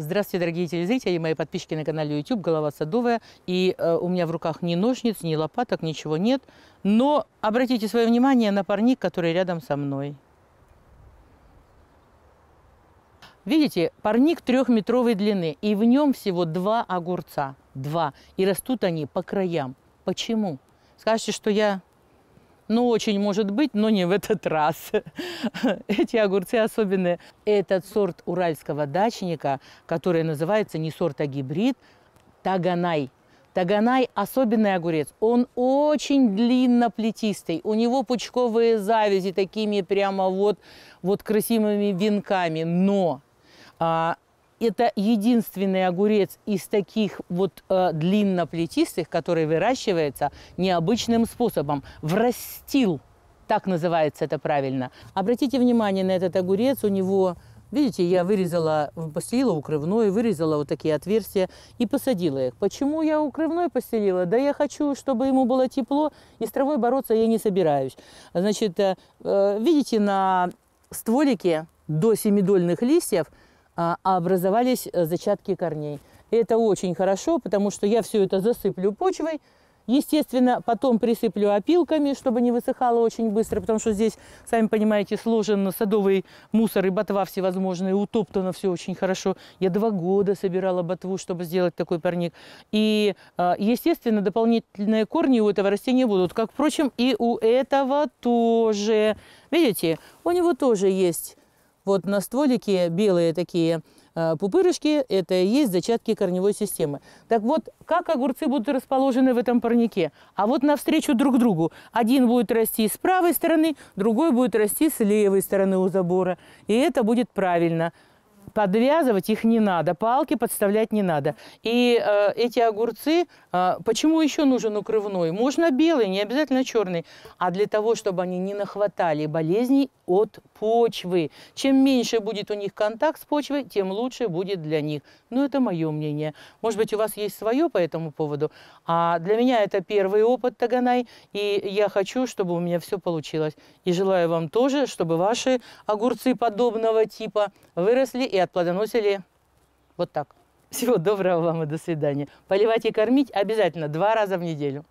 Здравствуйте, дорогие телезрители и мои подписчики на канале YouTube «Голова садовая». И э, у меня в руках ни ножниц, ни лопаток, ничего нет. Но обратите свое внимание на парник, который рядом со мной. Видите, парник трехметровой длины, и в нем всего два огурца. Два. И растут они по краям. Почему? Скажете, что я ну, очень может быть, но не в этот раз. Эти огурцы особенные. Этот сорт уральского дачника, который называется не сорт, а гибрид, таганай. Таганай – особенный огурец. Он очень длинноплетистый. У него пучковые завязи такими прямо вот, вот красивыми венками. Но а, это единственный огурец из таких вот э, длинноплетистых, который выращивается необычным способом. Врастил, так называется это правильно. Обратите внимание на этот огурец, у него, видите, я вырезала, постелила укрывной, вырезала вот такие отверстия и посадила их. Почему я укрывной постелила? Да я хочу, чтобы ему было тепло, и с травой бороться я не собираюсь. Значит, э, э, видите, на стволике до семидольных листьев – а, образовались э, зачатки корней. это очень хорошо, потому что я все это засыплю почвой, Естественно, потом присыплю опилками, чтобы не высыхало очень быстро, потому что здесь, сами понимаете, сложен садовый мусор и ботва всевозможные, утоптано все очень хорошо. Я два года собирала ботву, чтобы сделать такой парник. И, а, естественно, дополнительные корни у этого растения будут, как, впрочем, и у этого тоже. Видите, у него тоже есть вот на стволике белые такие э, пупырышки – это и есть зачатки корневой системы. Так вот, как огурцы будут расположены в этом парнике? А вот навстречу друг другу. Один будет расти с правой стороны, другой будет расти с левой стороны у забора. И это будет правильно подвязывать их не надо, палки подставлять не надо. И э, эти огурцы, э, почему еще нужен укрывной? Можно белый, не обязательно черный, а для того, чтобы они не нахватали болезней от почвы. Чем меньше будет у них контакт с почвой, тем лучше будет для них. Ну это мое мнение. Может быть, у вас есть свое по этому поводу. А для меня это первый опыт Таганай, и я хочу, чтобы у меня все получилось. И желаю вам тоже, чтобы ваши огурцы подобного типа выросли и и отплодоносили вот так. Всего доброго вам и до свидания. Поливать и кормить обязательно два раза в неделю.